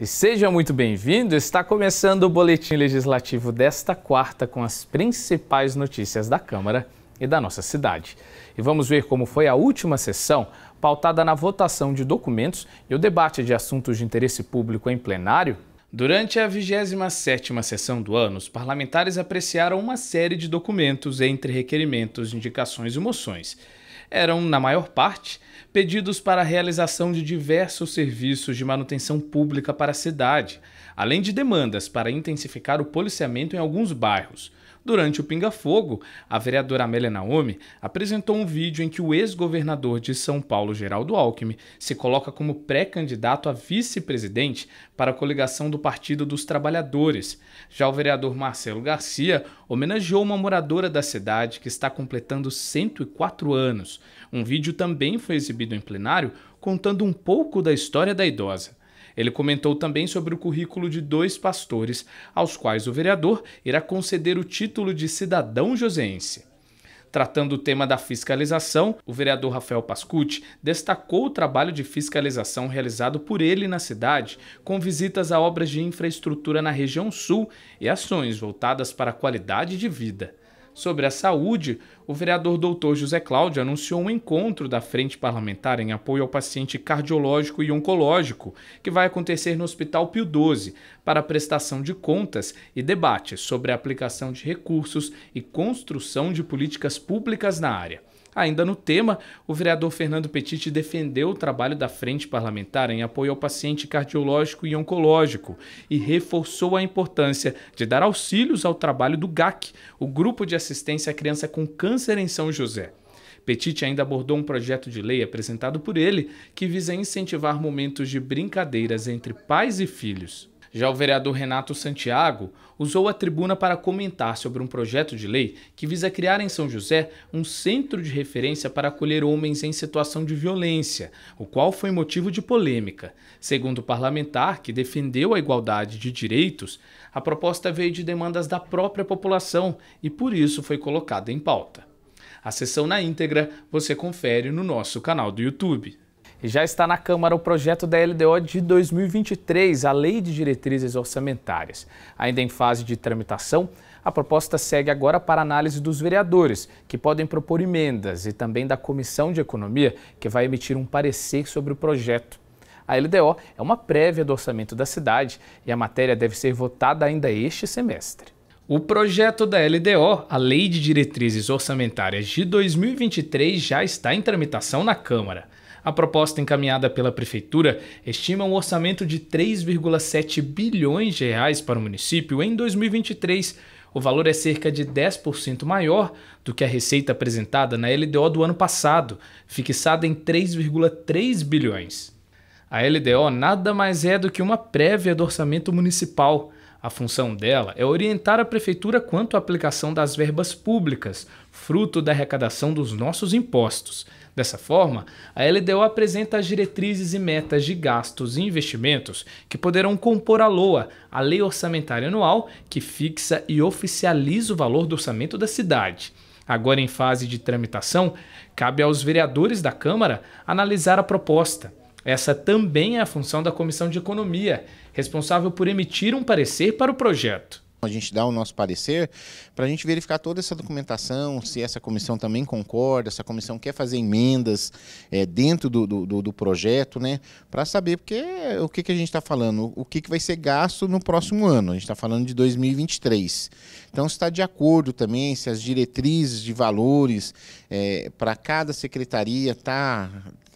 E seja muito bem-vindo. Está começando o boletim legislativo desta quarta com as principais notícias da Câmara e da nossa cidade. E vamos ver como foi a última sessão, pautada na votação de documentos e o debate de assuntos de interesse público em plenário. Durante a 27ª sessão do ano, os parlamentares apreciaram uma série de documentos entre requerimentos, indicações e moções eram, na maior parte, pedidos para a realização de diversos serviços de manutenção pública para a cidade, além de demandas para intensificar o policiamento em alguns bairros, Durante o Pinga Fogo, a vereadora Amélia Naomi apresentou um vídeo em que o ex-governador de São Paulo, Geraldo Alckmin, se coloca como pré-candidato a vice-presidente para a coligação do Partido dos Trabalhadores. Já o vereador Marcelo Garcia homenageou uma moradora da cidade que está completando 104 anos. Um vídeo também foi exibido em plenário contando um pouco da história da idosa. Ele comentou também sobre o currículo de dois pastores, aos quais o vereador irá conceder o título de cidadão joseense. Tratando o tema da fiscalização, o vereador Rafael Pascucci destacou o trabalho de fiscalização realizado por ele na cidade, com visitas a obras de infraestrutura na região sul e ações voltadas para a qualidade de vida sobre a saúde, o vereador doutor José Cláudio anunciou um encontro da Frente Parlamentar em apoio ao paciente cardiológico e oncológico, que vai acontecer no Hospital Pio XII, para prestação de contas e debate sobre a aplicação de recursos e construção de políticas públicas na área. Ainda no tema, o vereador Fernando Petiti defendeu o trabalho da Frente Parlamentar em apoio ao paciente cardiológico e oncológico e reforçou a importância de dar auxílios ao trabalho do GAC, o Grupo de Assistência à Criança com Câncer em São José. Petit ainda abordou um projeto de lei apresentado por ele que visa incentivar momentos de brincadeiras entre pais e filhos. Já o vereador Renato Santiago usou a tribuna para comentar sobre um projeto de lei que visa criar em São José um centro de referência para acolher homens em situação de violência, o qual foi motivo de polêmica. Segundo o parlamentar, que defendeu a igualdade de direitos, a proposta veio de demandas da própria população e por isso foi colocada em pauta. A sessão na íntegra você confere no nosso canal do YouTube já está na Câmara o projeto da LDO de 2023, a Lei de Diretrizes Orçamentárias. Ainda em fase de tramitação, a proposta segue agora para análise dos vereadores, que podem propor emendas, e também da Comissão de Economia, que vai emitir um parecer sobre o projeto. A LDO é uma prévia do orçamento da cidade e a matéria deve ser votada ainda este semestre. O projeto da LDO, a Lei de Diretrizes Orçamentárias de 2023, já está em tramitação na Câmara. A proposta encaminhada pela prefeitura estima um orçamento de 3,7 bilhões de reais para o município em 2023. O valor é cerca de 10% maior do que a receita apresentada na LDO do ano passado, fixada em 3,3 bilhões. A LDO nada mais é do que uma prévia do orçamento municipal. A função dela é orientar a prefeitura quanto à aplicação das verbas públicas, fruto da arrecadação dos nossos impostos. Dessa forma, a LDO apresenta as diretrizes e metas de gastos e investimentos que poderão compor a LOA, a Lei Orçamentária Anual, que fixa e oficializa o valor do orçamento da cidade. Agora em fase de tramitação, cabe aos vereadores da Câmara analisar a proposta. Essa também é a função da Comissão de Economia, responsável por emitir um parecer para o projeto. A gente dá o nosso parecer para a gente verificar toda essa documentação, se essa comissão também concorda, se a comissão quer fazer emendas é, dentro do, do, do, projeto, né? Para saber porque, o que, que a gente está falando, o que, que vai ser gasto no próximo ano. A gente está falando de 2023. Então, se está de acordo também, se as diretrizes de valores é, para cada secretaria está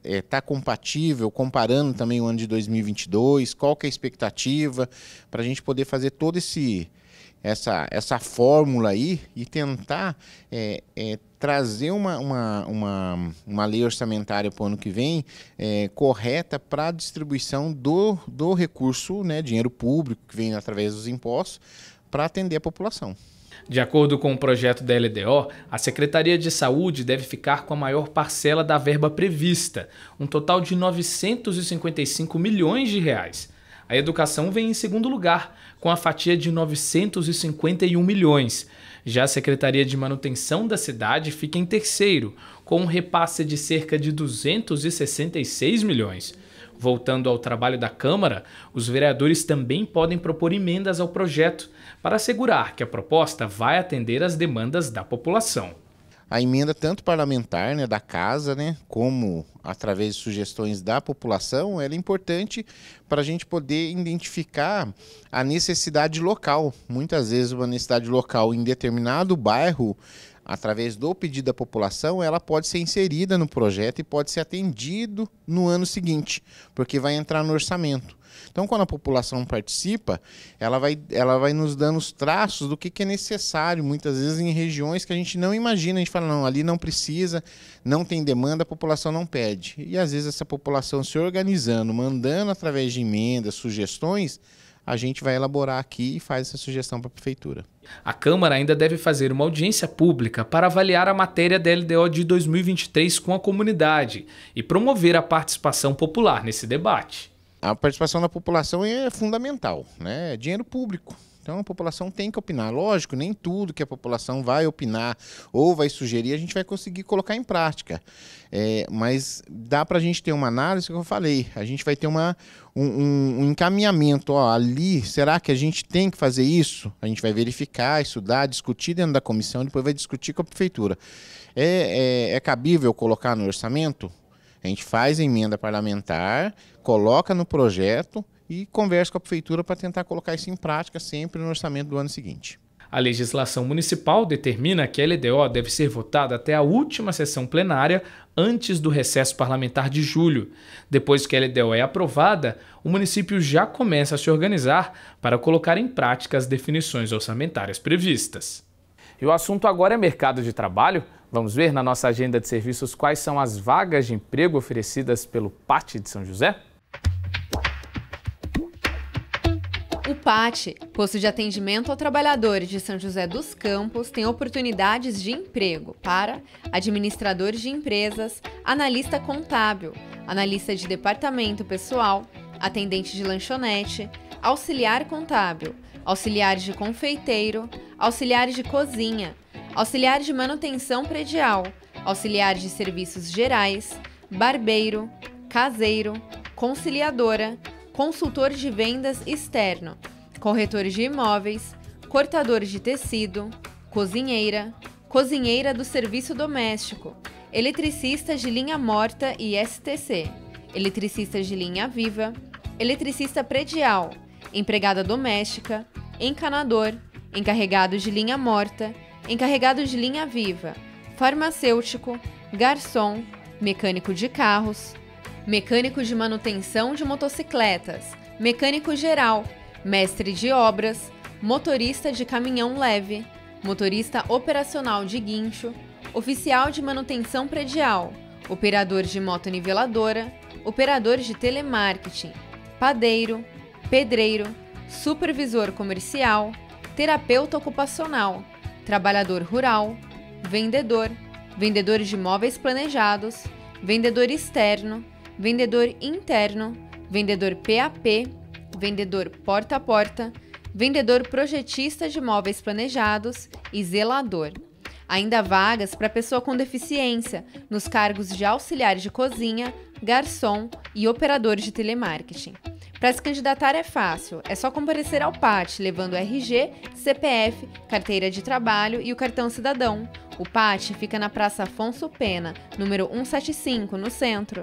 está é, compatível, comparando também o ano de 2022, qual que é a expectativa, para a gente poder fazer todo esse, essa, essa fórmula aí e tentar é, é, trazer uma, uma, uma, uma, lei orçamentária para o ano que vem é, correta para a distribuição do, do recurso, né, dinheiro público que vem através dos impostos, para atender a população. De acordo com o projeto da LDO, a Secretaria de Saúde deve ficar com a maior parcela da verba prevista, um total de 955 milhões de reais. A educação vem em segundo lugar, com a fatia de 951 milhões. Já a Secretaria de Manutenção da cidade fica em terceiro, com um repasse de cerca de 266 milhões. Voltando ao trabalho da Câmara, os vereadores também podem propor emendas ao projeto para assegurar que a proposta vai atender às demandas da população a emenda tanto parlamentar, né, da casa, né, como através de sugestões da população, ela é importante para a gente poder identificar a necessidade local. Muitas vezes uma necessidade local em determinado bairro através do pedido da população, ela pode ser inserida no projeto e pode ser atendido no ano seguinte, porque vai entrar no orçamento. Então, quando a população participa, ela vai, ela vai nos dando os traços do que, que é necessário, muitas vezes em regiões que a gente não imagina. A gente fala, não, ali não precisa, não tem demanda, a população não pede. E às vezes essa população se organizando, mandando através de emendas, sugestões, a gente vai elaborar aqui e faz essa sugestão para a prefeitura. A Câmara ainda deve fazer uma audiência pública para avaliar a matéria da LDO de 2023 com a comunidade e promover a participação popular nesse debate. A participação da população é fundamental, né? É dinheiro público. Então a população tem que opinar. Lógico, nem tudo que a população vai opinar ou vai sugerir a gente vai conseguir colocar em prática. É, mas dá para a gente ter uma análise, como eu falei. A gente vai ter uma, um, um, encaminhamento. Ó, ali, será que a gente tem que fazer isso? A gente vai verificar, estudar, discutir dentro da comissão, depois vai discutir com a prefeitura. é, é, é cabível colocar no orçamento? A gente faz a emenda parlamentar, coloca no projeto, e converso com a prefeitura para tentar colocar isso em prática sempre no orçamento do ano seguinte. A legislação municipal determina que a LDO deve ser votada até a última sessão plenária antes do recesso parlamentar de julho. Depois que a LDO é aprovada, o município já começa a se organizar para colocar em prática as definições orçamentárias previstas. E o assunto agora é mercado de trabalho. Vamos ver na nossa agenda de serviços quais são as vagas de emprego oferecidas pelo PAT de São José? O PAT, Posto de Atendimento ao Trabalhador de São José dos Campos, tem oportunidades de emprego para administradores de empresas, analista contábil, analista de departamento pessoal, atendente de lanchonete, auxiliar contábil, auxiliar de confeiteiro, auxiliar de cozinha, auxiliar de manutenção predial, auxiliar de serviços gerais, barbeiro, caseiro, conciliadora, consultores de vendas externo, corretores de imóveis, cortadores de tecido, cozinheira, cozinheira do serviço doméstico, eletricistas de linha morta e STC, eletricistas de linha viva, eletricista predial, empregada doméstica, encanador, encarregado de linha morta, encarregado de linha viva, farmacêutico, garçom, mecânico de carros, mecânico de manutenção de motocicletas, mecânico geral, mestre de obras, motorista de caminhão leve, motorista operacional de guincho, oficial de manutenção predial, operador de moto niveladora, operador de telemarketing, padeiro, pedreiro, supervisor comercial, terapeuta ocupacional, trabalhador rural, vendedor, vendedor de móveis planejados, vendedor externo, vendedor interno, vendedor PAP, vendedor porta a porta, vendedor projetista de móveis planejados e zelador. Ainda vagas para pessoa com deficiência nos cargos de auxiliar de cozinha, garçom e operador de telemarketing. Para se candidatar é fácil, é só comparecer ao PAT levando RG, CPF, carteira de trabalho e o cartão cidadão. O PAT fica na Praça Afonso Pena, número 175, no centro.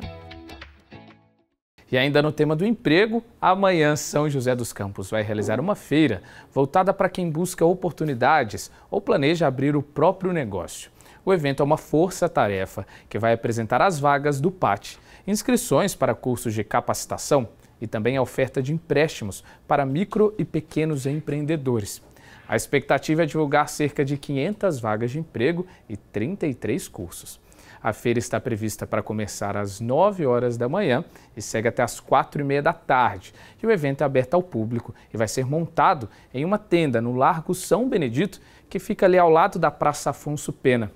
E ainda no tema do emprego, amanhã São José dos Campos vai realizar uma feira voltada para quem busca oportunidades ou planeja abrir o próprio negócio. O evento é uma força-tarefa que vai apresentar as vagas do PAT, inscrições para cursos de capacitação e também a oferta de empréstimos para micro e pequenos empreendedores. A expectativa é divulgar cerca de 500 vagas de emprego e 33 cursos. A feira está prevista para começar às 9 horas da manhã e segue até às 4 e meia da tarde. E o evento é aberto ao público e vai ser montado em uma tenda no Largo São Benedito, que fica ali ao lado da Praça Afonso Pena.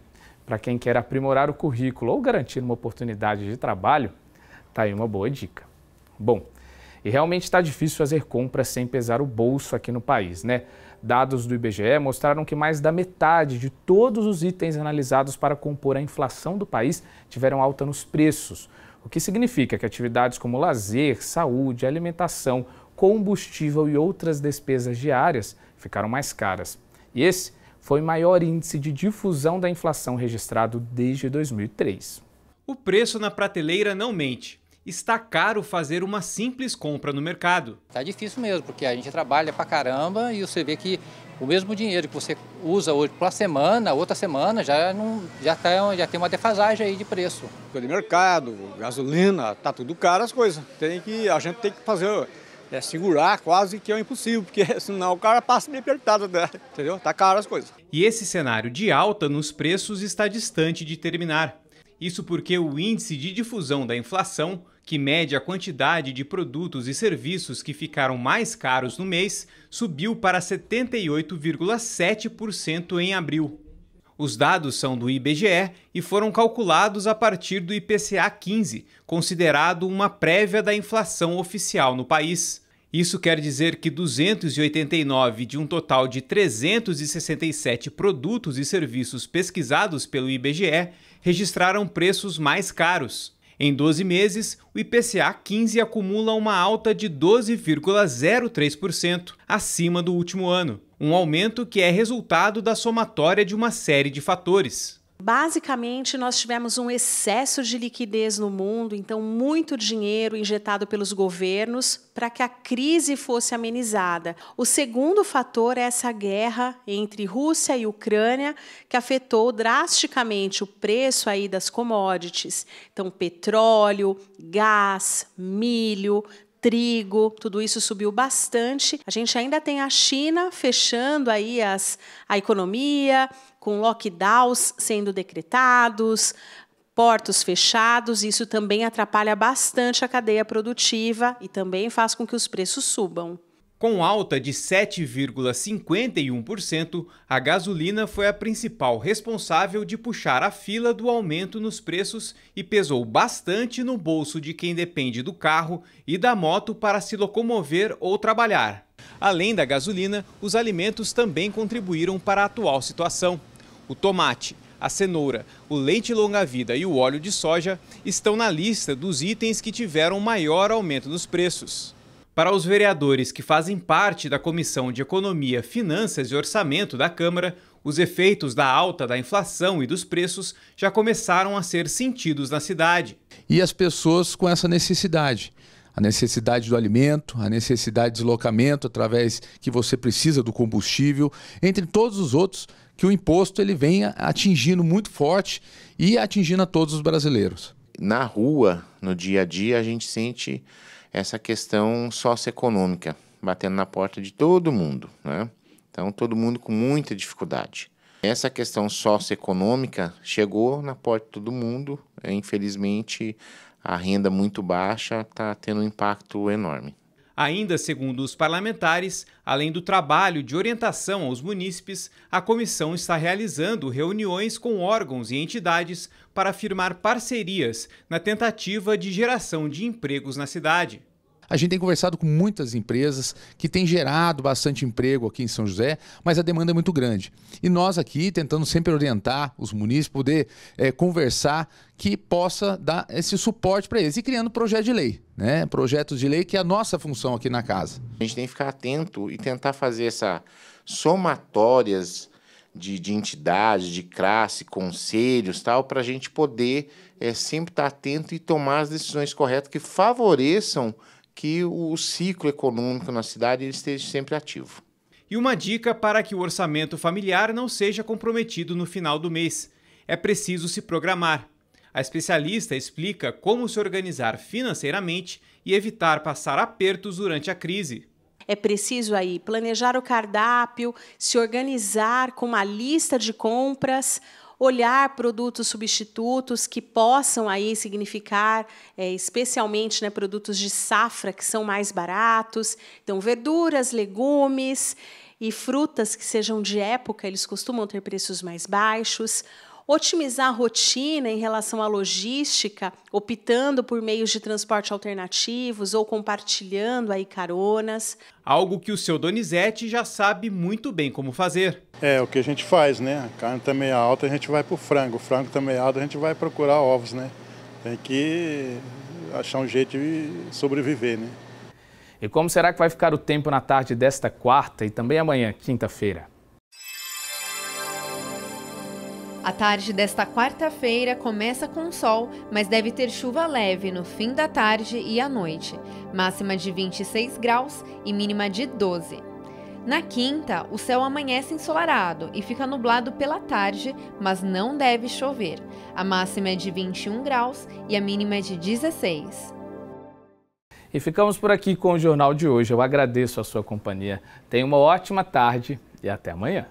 Para quem quer aprimorar o currículo ou garantir uma oportunidade de trabalho, tá aí uma boa dica. Bom, e realmente está difícil fazer compras sem pesar o bolso aqui no país, né? Dados do IBGE mostraram que mais da metade de todos os itens analisados para compor a inflação do país tiveram alta nos preços, o que significa que atividades como lazer, saúde, alimentação, combustível e outras despesas diárias ficaram mais caras. E esse foi o maior índice de difusão da inflação registrado desde 2003. O preço na prateleira não mente está caro fazer uma simples compra no mercado. Está difícil mesmo, porque a gente trabalha pra caramba e você vê que o mesmo dinheiro que você usa hoje para semana, outra semana, já, não, já, tá, já tem uma defasagem aí de preço. Pelo mercado, gasolina, tá tudo caro as coisas. Tem que, a gente tem que fazer, é, segurar quase que é impossível, porque senão o cara passa meio apertado, né? entendeu? Tá caro as coisas. E esse cenário de alta nos preços está distante de terminar. Isso porque o índice de difusão da inflação que mede a quantidade de produtos e serviços que ficaram mais caros no mês, subiu para 78,7% em abril. Os dados são do IBGE e foram calculados a partir do IPCA 15, considerado uma prévia da inflação oficial no país. Isso quer dizer que 289 de um total de 367 produtos e serviços pesquisados pelo IBGE registraram preços mais caros. Em 12 meses, o IPCA 15 acumula uma alta de 12,03% acima do último ano, um aumento que é resultado da somatória de uma série de fatores. Basicamente, nós tivemos um excesso de liquidez no mundo, então, muito dinheiro injetado pelos governos para que a crise fosse amenizada. O segundo fator é essa guerra entre Rússia e Ucrânia, que afetou drasticamente o preço aí das commodities. Então, petróleo, gás, milho, trigo, tudo isso subiu bastante. A gente ainda tem a China fechando aí as, a economia, com lockdowns sendo decretados, portos fechados, isso também atrapalha bastante a cadeia produtiva e também faz com que os preços subam. Com alta de 7,51%, a gasolina foi a principal responsável de puxar a fila do aumento nos preços e pesou bastante no bolso de quem depende do carro e da moto para se locomover ou trabalhar. Além da gasolina, os alimentos também contribuíram para a atual situação. O tomate, a cenoura, o leite longa-vida e o óleo de soja estão na lista dos itens que tiveram maior aumento nos preços. Para os vereadores que fazem parte da Comissão de Economia, Finanças e Orçamento da Câmara, os efeitos da alta da inflação e dos preços já começaram a ser sentidos na cidade. E as pessoas com essa necessidade a necessidade do alimento, a necessidade de deslocamento através que você precisa do combustível, entre todos os outros que o imposto ele venha atingindo muito forte e atingindo a todos os brasileiros. Na rua, no dia a dia, a gente sente essa questão socioeconômica batendo na porta de todo mundo, né? Então, todo mundo com muita dificuldade. Essa questão socioeconômica chegou na porta de todo mundo. É, infelizmente, a renda muito baixa está tendo um impacto enorme. Ainda segundo os parlamentares, além do trabalho de orientação aos munícipes, a comissão está realizando reuniões com órgãos e entidades para firmar parcerias na tentativa de geração de empregos na cidade. A gente tem conversado com muitas empresas que têm gerado bastante emprego aqui em São José, mas a demanda é muito grande. E nós aqui tentando sempre orientar os munícipes, poder é, conversar que possa dar esse suporte para eles e criando projeto de lei, né? Projetos de lei que é a nossa função aqui na casa. A gente tem que ficar atento e tentar fazer essa somatórias de, de entidades, de classe, conselhos, tal, para a gente poder é, sempre estar tá atento e tomar as decisões corretas que favoreçam que o ciclo econômico na cidade ele esteja sempre ativo. E uma dica para que o orçamento familiar não seja comprometido no final do mês. É preciso se programar. A especialista explica como se organizar financeiramente e evitar passar apertos durante a crise. É preciso aí planejar o cardápio, se organizar com uma lista de compras olhar produtos substitutos que possam aí significar, é, especialmente né, produtos de safra que são mais baratos, então verduras, legumes e frutas que sejam de época, eles costumam ter preços mais baixos otimizar a rotina em relação à logística, optando por meios de transporte alternativos ou compartilhando aí caronas. Algo que o seu Donizete já sabe muito bem como fazer. É, o que a gente faz, né? A carne também meia é alta, a gente vai para o frango. O frango também meia é alta, alto, a gente vai procurar ovos, né? Tem que achar um jeito de sobreviver, né? E como será que vai ficar o tempo na tarde desta quarta e também amanhã, quinta-feira? A tarde desta quarta-feira começa com sol, mas deve ter chuva leve no fim da tarde e à noite, máxima de 26 graus e mínima de 12. Na quinta, o céu amanhece ensolarado e fica nublado pela tarde, mas não deve chover. A máxima é de 21 graus e a mínima é de 16. E ficamos por aqui com o jornal de hoje. Eu agradeço a sua companhia. Tenha uma ótima tarde e até amanhã.